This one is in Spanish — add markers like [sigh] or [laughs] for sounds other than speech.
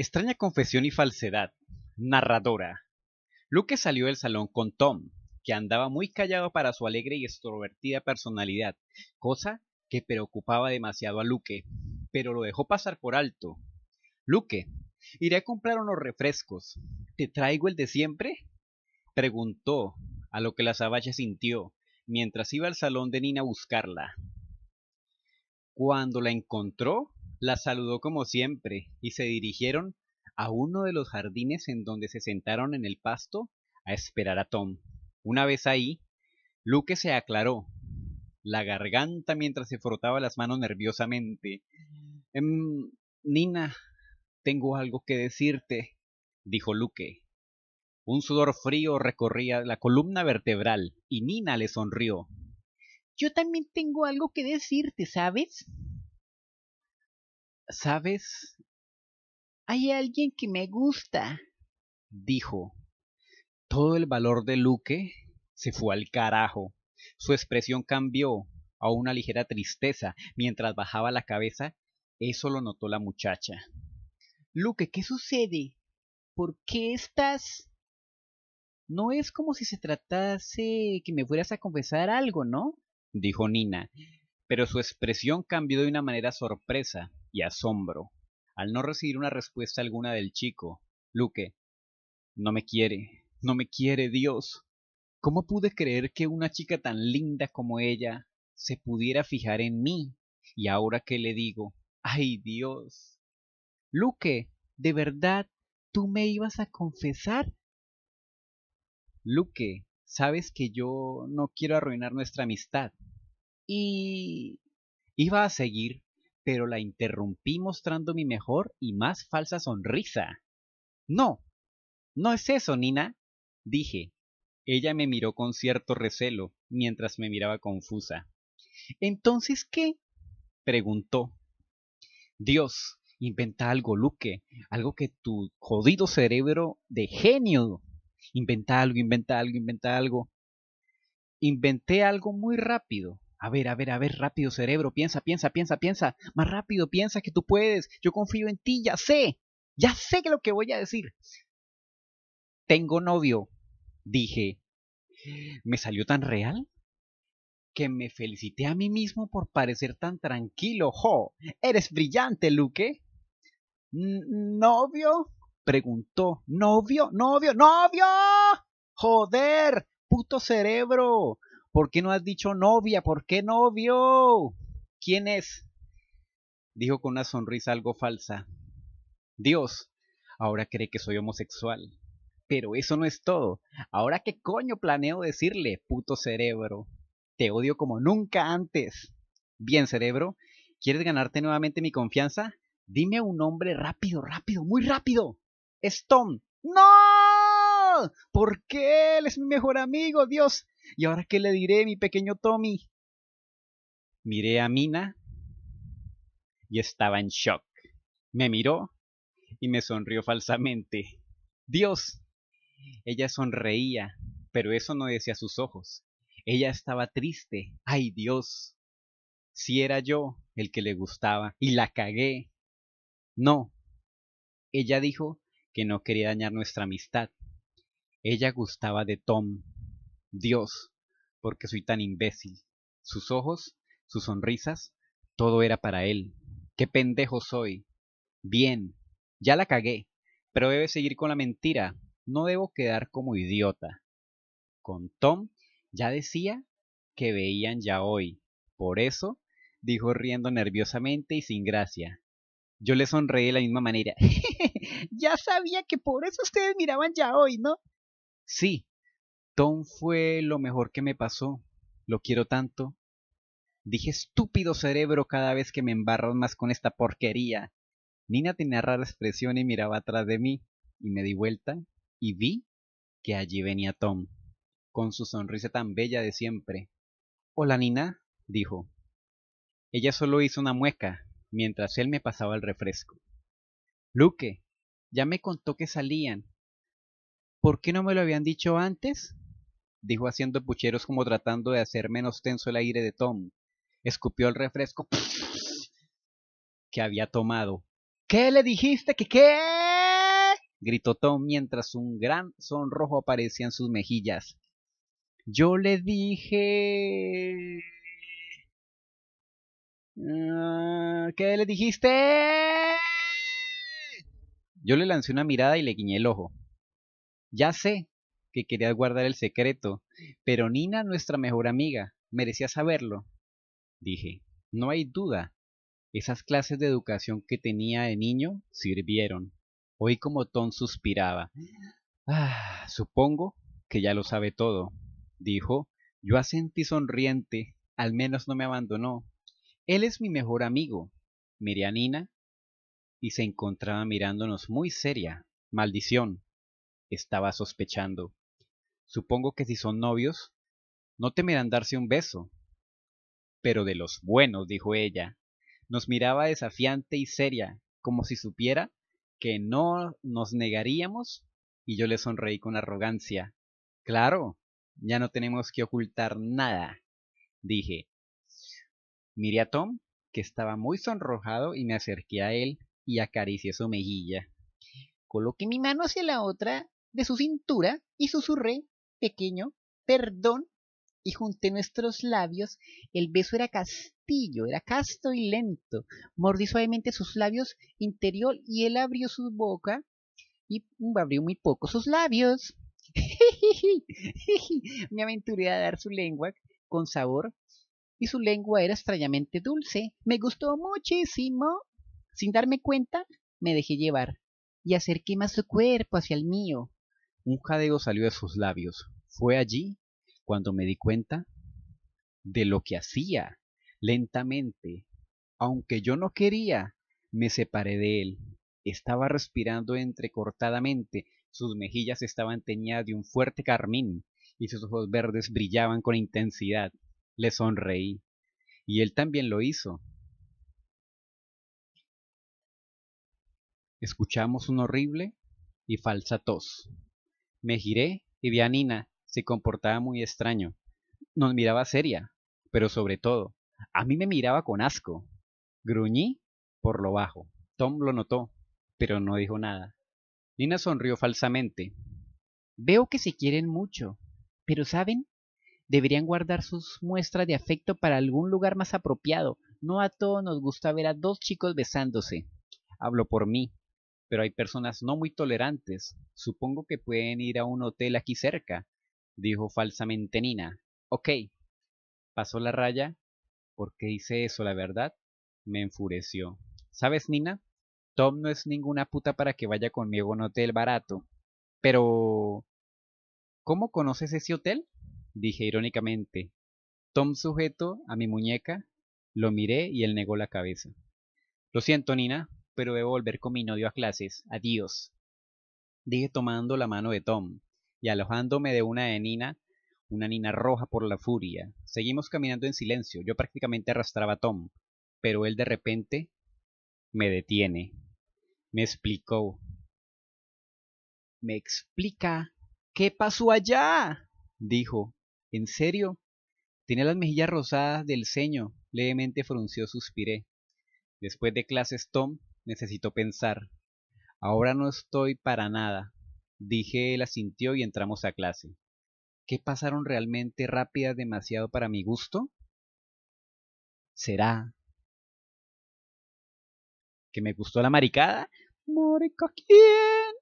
Extraña confesión y falsedad. Narradora. Luke salió del salón con Tom, que andaba muy callado para su alegre y extrovertida personalidad, cosa que preocupaba demasiado a Luque, pero lo dejó pasar por alto. Luque, iré a comprar unos refrescos. ¿Te traigo el de siempre? preguntó, a lo que la zaballa sintió, mientras iba al salón de Nina a buscarla. Cuando la encontró, la saludó como siempre, y se dirigieron a uno de los jardines en donde se sentaron en el pasto a esperar a Tom. Una vez ahí, Luque se aclaró la garganta mientras se frotaba las manos nerviosamente. Em, Nina, tengo algo que decirte, dijo Luque. Un sudor frío recorría la columna vertebral y Nina le sonrió. Yo también tengo algo que decirte, ¿sabes? ¿Sabes? Hay alguien que me gusta, dijo. Todo el valor de Luque se fue al carajo. Su expresión cambió a una ligera tristeza mientras bajaba la cabeza. Eso lo notó la muchacha. Luque, ¿qué sucede? ¿Por qué estás? No es como si se tratase que me fueras a confesar algo, ¿no? dijo Nina, pero su expresión cambió de una manera sorpresa y asombro al no recibir una respuesta alguna del chico. Luque, no me quiere, no me quiere Dios. ¿Cómo pude creer que una chica tan linda como ella se pudiera fijar en mí? Y ahora que le digo, ay Dios. Luque, ¿de verdad tú me ibas a confesar? Luque, sabes que yo no quiero arruinar nuestra amistad. Y... iba a seguir, pero la interrumpí mostrando mi mejor y más falsa sonrisa. No, no es eso, Nina, dije. Ella me miró con cierto recelo, mientras me miraba confusa. Entonces, ¿qué? preguntó. Dios, inventa algo, Luque, algo que tu jodido cerebro de genio. Inventa algo, inventa algo, inventa algo. Inventé algo muy rápido, a ver, a ver, a ver, rápido cerebro, piensa, piensa, piensa, piensa. Más rápido, piensa que tú puedes. Yo confío en ti, ya sé. Ya sé lo que voy a decir. Tengo novio, dije. Me salió tan real que me felicité a mí mismo por parecer tan tranquilo. ¡Jo! Eres brillante, Luque. ¿Novio? Preguntó. ¿Novio? ¿Novio? ¡Novio! ¡Joder! ¡Puto cerebro! ¿Por qué no has dicho novia? ¿Por qué novio? ¿Quién es? Dijo con una sonrisa algo falsa. Dios, ahora cree que soy homosexual. Pero eso no es todo. Ahora qué coño planeo decirle, puto cerebro. Te odio como nunca antes. Bien, cerebro, ¿quieres ganarte nuevamente mi confianza? Dime un nombre rápido, rápido, muy rápido. ¡Stone! ¡No! ¿Por qué? Él es mi mejor amigo, Dios. ¿Y ahora qué le diré, mi pequeño Tommy? Miré a Mina y estaba en shock. Me miró y me sonrió falsamente. Dios. Ella sonreía, pero eso no decía sus ojos. Ella estaba triste. Ay Dios. Si era yo el que le gustaba y la cagué. No. Ella dijo que no quería dañar nuestra amistad. Ella gustaba de Tom. Dios, porque soy tan imbécil. Sus ojos, sus sonrisas, todo era para él. Qué pendejo soy. Bien, ya la cagué, pero debe seguir con la mentira. No debo quedar como idiota. Con Tom ya decía que veían ya hoy. Por eso, dijo riendo nerviosamente y sin gracia. Yo le sonreí de la misma manera. [laughs] ya sabía que por eso ustedes miraban ya hoy, ¿no? Sí, Tom fue lo mejor que me pasó. Lo quiero tanto. Dije estúpido cerebro cada vez que me embarras más con esta porquería. Nina tenía rara expresión y miraba atrás de mí, y me di vuelta y vi que allí venía Tom, con su sonrisa tan bella de siempre. Hola Nina, dijo. Ella solo hizo una mueca, mientras él me pasaba el refresco. Luque, ya me contó que salían. ¿Por qué no me lo habían dicho antes? dijo haciendo pucheros como tratando de hacer menos tenso el aire de Tom. Escupió el refresco [sniffs] que había tomado. ¿Qué le dijiste que qué? gritó Tom mientras un gran sonrojo aparecía en sus mejillas. Yo le dije... Ah, ¿Qué le dijiste? Yo le lancé una mirada y le guiñé el ojo. Ya sé, que quería guardar el secreto, pero Nina, nuestra mejor amiga, merecía saberlo. Dije, no hay duda. Esas clases de educación que tenía de niño sirvieron. Oí como Tom suspiraba. Ah, supongo que ya lo sabe todo, dijo. Yo asentí sonriente, al menos no me abandonó. Él es mi mejor amigo. Miré Nina y se encontraba mirándonos muy seria. Maldición. Estaba sospechando. Supongo que si son novios, no temerán darse un beso. Pero de los buenos, dijo ella. Nos miraba desafiante y seria, como si supiera que no nos negaríamos, y yo le sonreí con arrogancia. Claro, ya no tenemos que ocultar nada, dije. Miré a Tom, que estaba muy sonrojado, y me acerqué a él y acaricié su mejilla. Coloqué mi mano hacia la otra de su cintura y susurré pequeño, perdón, y junté nuestros labios. El beso era castillo, era casto y lento. Mordí suavemente sus labios interior y él abrió su boca y mm, abrió muy poco sus labios. [laughs] Me aventuré a dar su lengua con sabor y su lengua era extrañamente dulce. Me gustó muchísimo. Sin darme cuenta, me dejé llevar y acerqué más su cuerpo hacia el mío. Un jadeo salió de sus labios. Fue allí cuando me di cuenta de lo que hacía. Lentamente, aunque yo no quería, me separé de él. Estaba respirando entrecortadamente, sus mejillas estaban teñidas de un fuerte carmín y sus ojos verdes brillaban con intensidad. Le sonreí. Y él también lo hizo. Escuchamos un horrible y falsa tos. Me giré y vi a Nina. Se comportaba muy extraño. Nos miraba seria, pero sobre todo, a mí me miraba con asco. Gruñí por lo bajo. Tom lo notó, pero no dijo nada. Nina sonrió falsamente. Veo que se quieren mucho, pero ¿saben? Deberían guardar sus muestras de afecto para algún lugar más apropiado. No a todos nos gusta ver a dos chicos besándose. Hablo por mí, pero hay personas no muy tolerantes. Supongo que pueden ir a un hotel aquí cerca, dijo falsamente Nina. Ok. Pasó la raya. ¿Por qué hice eso, la verdad? Me enfureció. ¿Sabes, Nina? Tom no es ninguna puta para que vaya conmigo a un hotel barato. Pero... ¿Cómo conoces ese hotel? dije irónicamente. Tom sujeto a mi muñeca, lo miré y él negó la cabeza. Lo siento, Nina, pero debo volver con mi novio a clases. Adiós. Dije tomando la mano de Tom y alojándome de una de Nina, una Nina roja por la furia. Seguimos caminando en silencio. Yo prácticamente arrastraba a Tom, pero él de repente me detiene. Me explicó. Me explica. ¿Qué pasó allá? dijo. ¿En serio? Tiene las mejillas rosadas del ceño. Levemente frunció, suspiré. Después de clases, Tom Necesito pensar. Ahora no estoy para nada. Dije él asintió y entramos a clase. ¿Qué pasaron realmente rápidas demasiado para mi gusto? ¿Será que me gustó la maricada? ¿Morico quién?